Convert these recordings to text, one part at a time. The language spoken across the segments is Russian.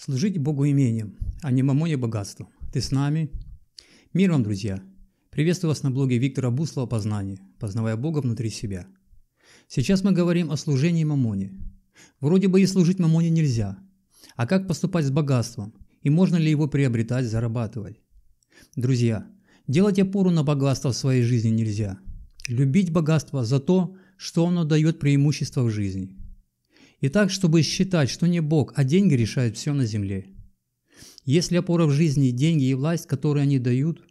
Служить Богу имением, а не мамоне богатством. Ты с нами? Мир вам, друзья! Приветствую вас на блоге Виктора Буслова «Познание. Познавая Бога внутри себя». Сейчас мы говорим о служении мамоне. Вроде бы и служить мамоне нельзя. А как поступать с богатством? И можно ли его приобретать, зарабатывать? Друзья, делать опору на богатство в своей жизни нельзя. Любить богатство за то, что оно дает преимущество в жизни – и так, чтобы считать, что не Бог, а деньги решают все на земле. Если опора в жизни – деньги и власть, которые они дают,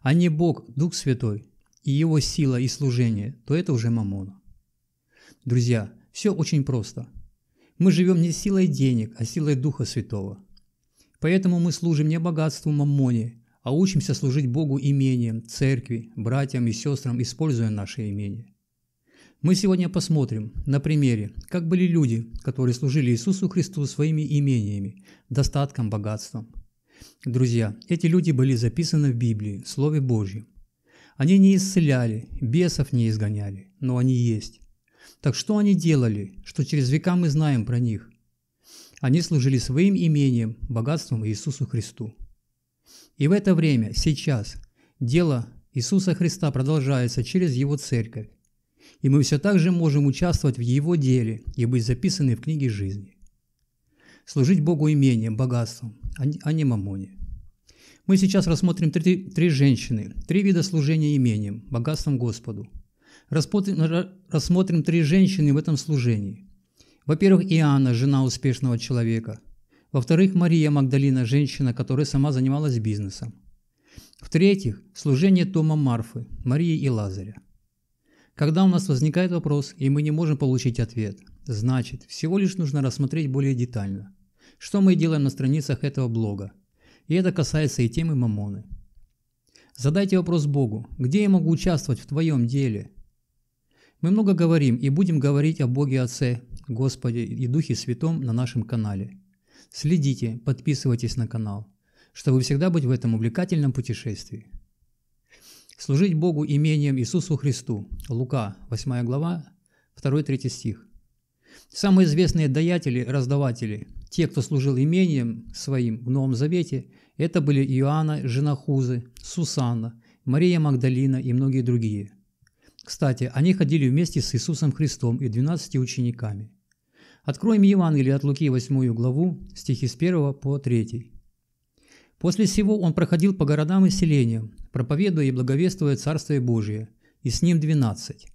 а не Бог, Дух Святой, и Его сила и служение, то это уже мамона. Друзья, все очень просто. Мы живем не силой денег, а силой Духа Святого. Поэтому мы служим не богатству маммоне, а учимся служить Богу имением, церкви, братьям и сестрам, используя наше имение. Мы сегодня посмотрим на примере, как были люди, которые служили Иисусу Христу своими имениями, достатком, богатством. Друзья, эти люди были записаны в Библии, в Слове Божьем. Они не исцеляли, бесов не изгоняли, но они есть. Так что они делали, что через века мы знаем про них? Они служили своим имением, богатством Иисусу Христу. И в это время, сейчас, дело Иисуса Христа продолжается через Его Церковь, и мы все так же можем участвовать в Его деле и быть записаны в книге жизни. Служить Богу имением, богатством, а, а не мамоне. Мы сейчас рассмотрим три, три женщины, три вида служения имением, богатством Господу. Распотрим, рассмотрим три женщины в этом служении. Во-первых, Иоанна, жена успешного человека. Во-вторых, Мария Магдалина, женщина, которая сама занималась бизнесом. В-третьих, служение Тома Марфы, Марии и Лазаря. Когда у нас возникает вопрос, и мы не можем получить ответ, значит, всего лишь нужно рассмотреть более детально, что мы делаем на страницах этого блога. И это касается и темы мамоны. Задайте вопрос Богу, где я могу участвовать в твоем деле? Мы много говорим и будем говорить о Боге Отце, Господе и Духе Святом на нашем канале. Следите, подписывайтесь на канал, чтобы всегда быть в этом увлекательном путешествии. Служить Богу имением Иисусу Христу. Лука, 8 глава, 2-3 стих. Самые известные даятели, раздаватели, те, кто служил имением своим в Новом Завете, это были Иоанна, жена Хузы Сусанна, Мария Магдалина и многие другие. Кстати, они ходили вместе с Иисусом Христом и 12 учениками. Откроем Евангелие от Луки 8 главу, стихи с 1 по 3. После сего он проходил по городам и селениям, проповедуя и благовествуя Царствие Божие, и с ним двенадцать.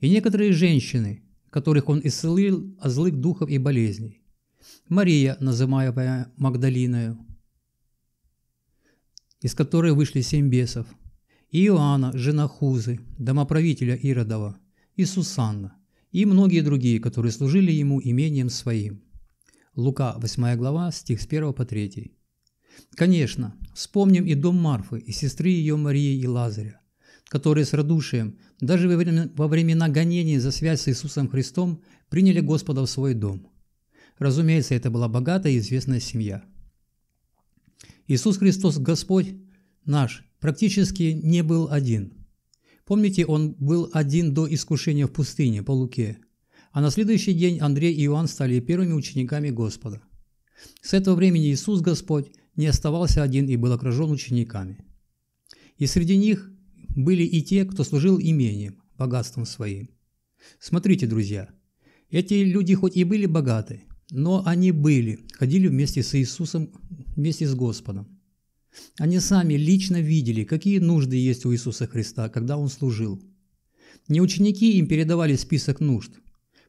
И некоторые женщины, которых он исцелил от злых духов и болезней. Мария, называемая Магдалиною, из которой вышли семь бесов, и Иоанна, жена Хузы, домоправителя Иродова, и Сусанна, и многие другие, которые служили ему имением своим. Лука, 8 глава, стих с 1 по 3. Конечно, вспомним и дом Марфы, и сестры ее Марии и Лазаря, которые с радушием, даже во времена гонений за связь с Иисусом Христом, приняли Господа в свой дом. Разумеется, это была богатая и известная семья. Иисус Христос Господь наш практически не был один. Помните, он был один до искушения в пустыне по Луке, а на следующий день Андрей и Иоанн стали первыми учениками Господа. С этого времени Иисус Господь не оставался один и был окружен учениками. И среди них были и те, кто служил имением, богатством своим. Смотрите, друзья, эти люди хоть и были богаты, но они были, ходили вместе с Иисусом, вместе с Господом. Они сами лично видели, какие нужды есть у Иисуса Христа, когда Он служил. Не ученики им передавали список нужд,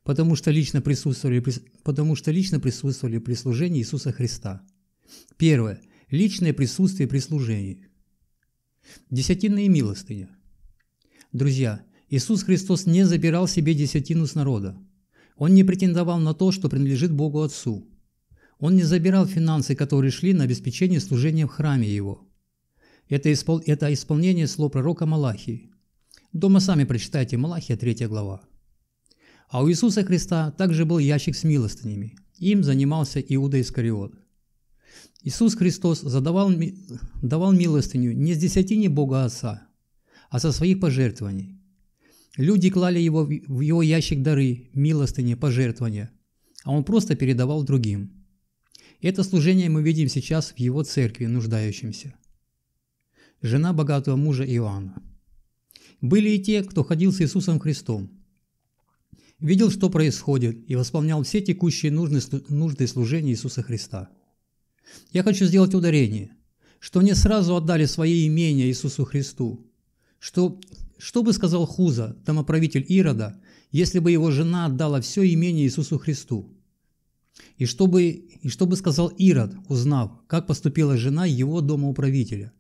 потому что лично присутствовали, потому что лично присутствовали при служении Иисуса Христа. Первое. Личное присутствие при служении. Десятинная милостыня. Друзья, Иисус Христос не забирал себе десятину с народа. Он не претендовал на то, что принадлежит Богу Отцу. Он не забирал финансы, которые шли на обеспечение служения в храме Его. Это, испол... это исполнение слов пророка Малахии. Дома сами прочитайте Малахия 3 глава. А у Иисуса Христа также был ящик с милостынями. Им занимался Иуда Искариот. Иисус Христос задавал, давал милостыню не с десятини Бога Отца, а со своих пожертвований. Люди клали его, в его ящик дары, милостыни, пожертвования, а он просто передавал другим. Это служение мы видим сейчас в его церкви нуждающимся. Жена богатого мужа Иоанна. Были и те, кто ходил с Иисусом Христом – видел, что происходит, и восполнял все текущие нужды, нужды служения Иисуса Христа. Я хочу сделать ударение, что не сразу отдали свои имения Иисусу Христу. Что, что бы сказал Хуза, домоправитель Ирода, если бы его жена отдала все имение Иисусу Христу? И что, бы, и что бы сказал Ирод, узнав, как поступила жена его домоуправителя?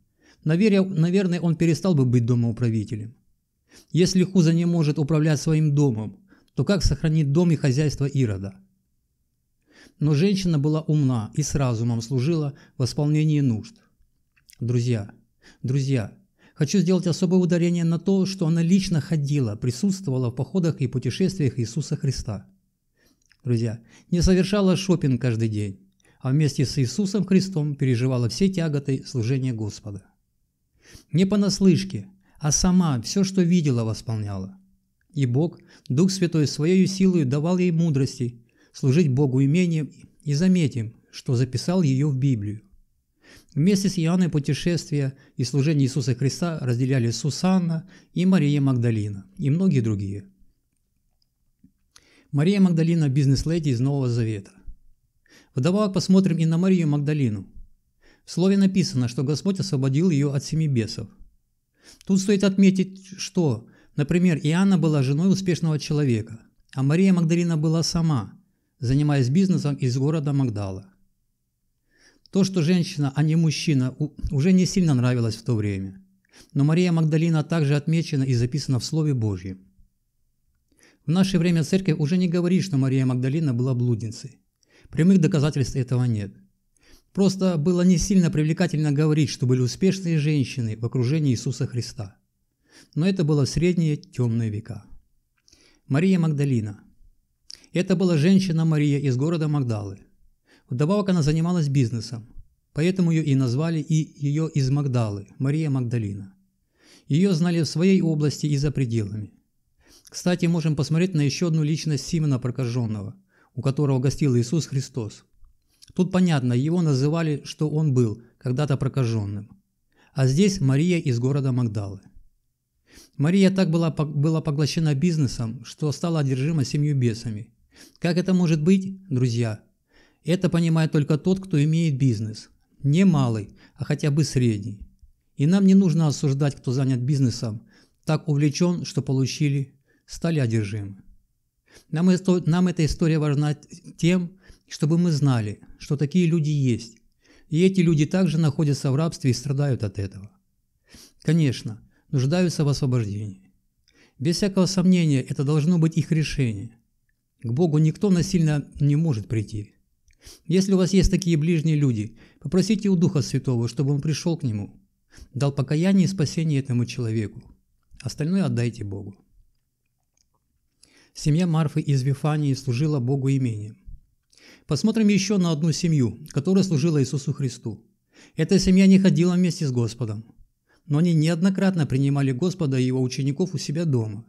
Наверное, он перестал бы быть домоуправителем. Если Хуза не может управлять своим домом, то как сохранить дом и хозяйство Ирода? Но женщина была умна и с разумом служила в исполнении нужд. Друзья, друзья, хочу сделать особое ударение на то, что она лично ходила, присутствовала в походах и путешествиях Иисуса Христа. Друзья, не совершала шопинг каждый день, а вместе с Иисусом Христом переживала все тяготы служения Господа. Не понаслышке, а сама все, что видела, восполняла. И Бог, Дух Святой, своей силой давал ей мудрости служить Богу имением и заметим, что записал ее в Библию. Вместе с Иоанной путешествия и служение Иисуса Христа разделяли Сусанна и Мария Магдалина, и многие другие. Мария Магдалина – бизнес-леди из Нового Завета. Вдобавок посмотрим и на Марию Магдалину. В слове написано, что Господь освободил ее от семи бесов. Тут стоит отметить, что, например, Иоанна была женой успешного человека, а Мария Магдалина была сама – занимаясь бизнесом из города Магдала. То, что женщина, а не мужчина, уже не сильно нравилось в то время. Но Мария Магдалина также отмечена и записана в Слове Божьем. В наше время церковь уже не говорит, что Мария Магдалина была блудницей. Прямых доказательств этого нет. Просто было не сильно привлекательно говорить, что были успешные женщины в окружении Иисуса Христа. Но это было в средние темные века. Мария Магдалина – это была женщина Мария из города Магдалы. Вдобавок она занималась бизнесом, поэтому ее и назвали и ее из Магдалы, Мария Магдалина. Ее знали в своей области и за пределами. Кстати, можем посмотреть на еще одну личность Симона Прокаженного, у которого гостил Иисус Христос. Тут понятно, его называли, что он был когда-то прокаженным. А здесь Мария из города Магдалы. Мария так была, была поглощена бизнесом, что стала одержима семью бесами – как это может быть, друзья? Это понимает только тот, кто имеет бизнес. Не малый, а хотя бы средний. И нам не нужно осуждать, кто занят бизнесом, так увлечен, что получили, стали одержимы. Нам, нам эта история важна тем, чтобы мы знали, что такие люди есть. И эти люди также находятся в рабстве и страдают от этого. Конечно, нуждаются в освобождении. Без всякого сомнения, это должно быть их решение. К Богу никто насильно не может прийти. Если у вас есть такие ближние люди, попросите у Духа Святого, чтобы он пришел к нему, дал покаяние и спасение этому человеку. Остальное отдайте Богу. Семья Марфы из Вифании служила Богу имением. Посмотрим еще на одну семью, которая служила Иисусу Христу. Эта семья не ходила вместе с Господом, но они неоднократно принимали Господа и его учеников у себя дома.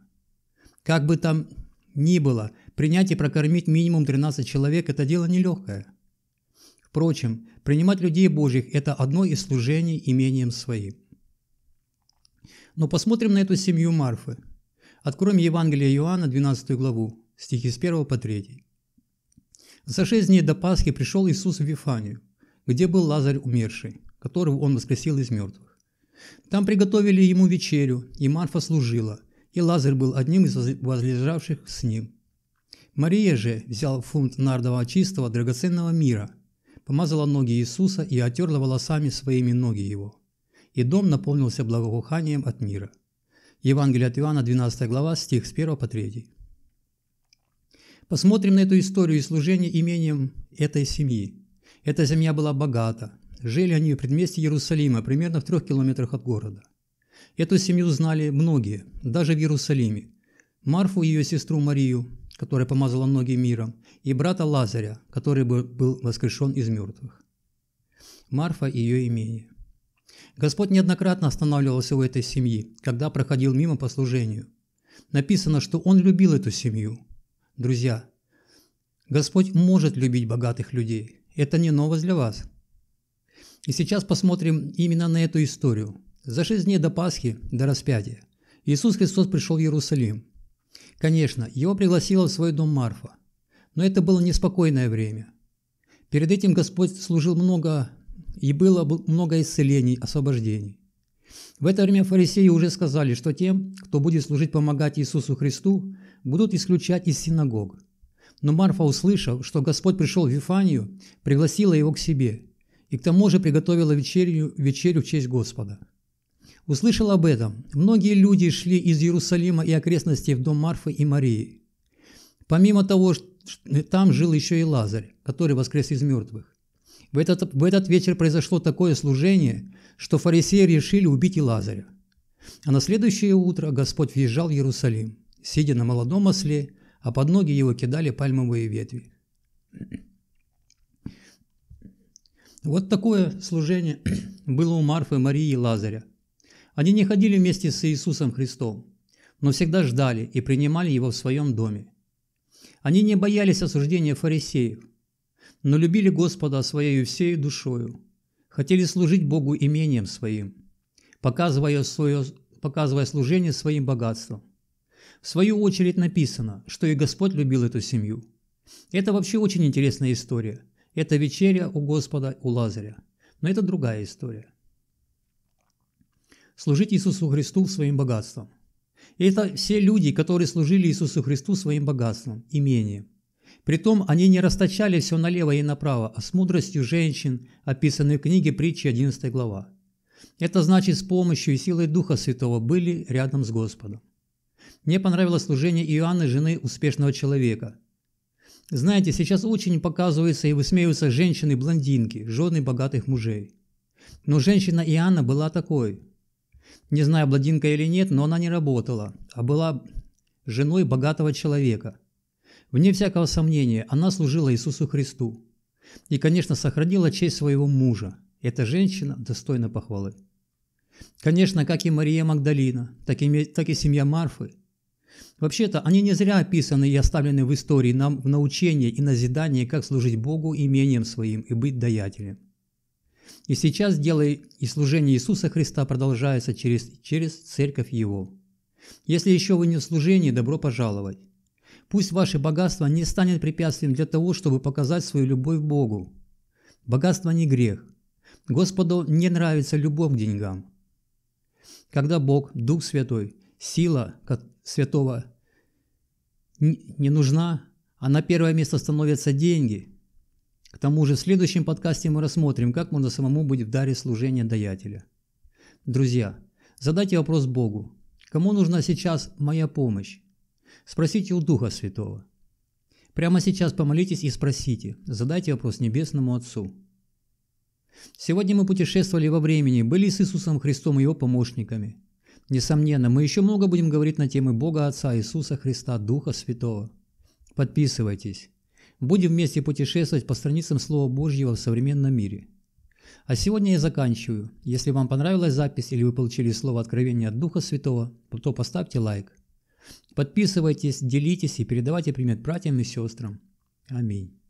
Как бы там ни было – Принять и прокормить минимум 13 человек – это дело нелегкое. Впрочем, принимать людей Божьих – это одно из служений имением своим. Но посмотрим на эту семью Марфы. Откроем Евангелие Иоанна, 12 главу, стихи с 1 по 3. За шесть дней до Пасхи пришел Иисус в Вифанию, где был Лазарь умерший, которого он воскресил из мертвых. Там приготовили ему вечерю, и Марфа служила, и Лазарь был одним из возлежавших с ним – Мария же, взял фунт нардового чистого драгоценного мира, помазала ноги Иисуса и отерла волосами своими ноги его. И дом наполнился благоуханием от мира. Евангелие от Иоанна, 12 глава, стих с 1 по 3. Посмотрим на эту историю и служение имением этой семьи. Эта земля была богата. Жили они в предместе Иерусалима, примерно в трех километрах от города. Эту семью знали многие, даже в Иерусалиме. Марфу и ее сестру Марию, которая помазала многие миром, и брата Лазаря, который был воскрешен из мертвых. Марфа и ее имение. Господь неоднократно останавливался у этой семьи, когда проходил мимо по служению. Написано, что Он любил эту семью. Друзья, Господь может любить богатых людей. Это не новость для вас. И сейчас посмотрим именно на эту историю. За шесть дней до Пасхи, до распятия, Иисус Христос пришел в Иерусалим – Конечно, его пригласила в свой дом Марфа, но это было неспокойное время. Перед этим Господь служил много, и было много исцелений, освобождений. В это время фарисеи уже сказали, что тем, кто будет служить помогать Иисусу Христу, будут исключать из синагог. Но Марфа, услышав, что Господь пришел в Вифанию, пригласила его к себе и к тому же приготовила вечерю, вечерю в честь Господа. Услышал об этом. Многие люди шли из Иерусалима и окрестностей в дом Марфы и Марии. Помимо того, там жил еще и Лазарь, который воскрес из мертвых. В этот, в этот вечер произошло такое служение, что фарисеи решили убить и Лазаря. А на следующее утро Господь въезжал в Иерусалим, сидя на молодом осле, а под ноги его кидали пальмовые ветви. Вот такое служение было у Марфы, Марии и Лазаря – они не ходили вместе с Иисусом Христом, но всегда ждали и принимали Его в своем доме. Они не боялись осуждения фарисеев, но любили Господа своей всей душою, хотели служить Богу имением своим, показывая, свое, показывая служение своим богатством. В свою очередь написано, что и Господь любил эту семью. Это вообще очень интересная история. Это вечеря у Господа, у Лазаря. Но это другая история служить Иисусу Христу своим богатством. И это все люди, которые служили Иисусу Христу своим богатством, имением. Притом они не расточали все налево и направо, а с мудростью женщин, описанной в книге притчи 11 глава. Это значит, с помощью и силой Духа Святого были рядом с Господом. Мне понравилось служение Иоанны, жены успешного человека. Знаете, сейчас очень показываются и высмеиваются женщины-блондинки, жены богатых мужей. Но женщина Иоанна была такой – не знаю, бладинка или нет, но она не работала, а была женой богатого человека. Вне всякого сомнения, она служила Иисусу Христу. И, конечно, сохранила честь своего мужа. Эта женщина достойна похвалы. Конечно, как и Мария Магдалина, так и, так и семья Марфы. Вообще-то, они не зря описаны и оставлены в истории нам в научение и назидание, как служить Богу имением своим и быть даятелем. И сейчас дело и служение Иисуса Христа продолжается через, через церковь Его. Если еще вы не в служении, добро пожаловать. Пусть ваше богатство не станет препятствием для того, чтобы показать свою любовь Богу. Богатство не грех. Господу не нравится любовь к деньгам. Когда Бог, Дух Святой, сила Святого не нужна, а на первое место становятся деньги – к тому же в следующем подкасте мы рассмотрим, как можно самому быть в даре служения даятеля. Друзья, задайте вопрос Богу. Кому нужна сейчас моя помощь? Спросите у Духа Святого. Прямо сейчас помолитесь и спросите, задайте вопрос Небесному Отцу. Сегодня мы путешествовали во времени, были с Иисусом Христом и его помощниками. Несомненно, мы еще много будем говорить на темы Бога Отца, Иисуса Христа, Духа Святого. Подписывайтесь. Будем вместе путешествовать по страницам Слова Божьего в современном мире. А сегодня я заканчиваю. Если вам понравилась запись или вы получили слово откровения от Духа Святого, то поставьте лайк. Подписывайтесь, делитесь и передавайте примет братьям и сестрам. Аминь.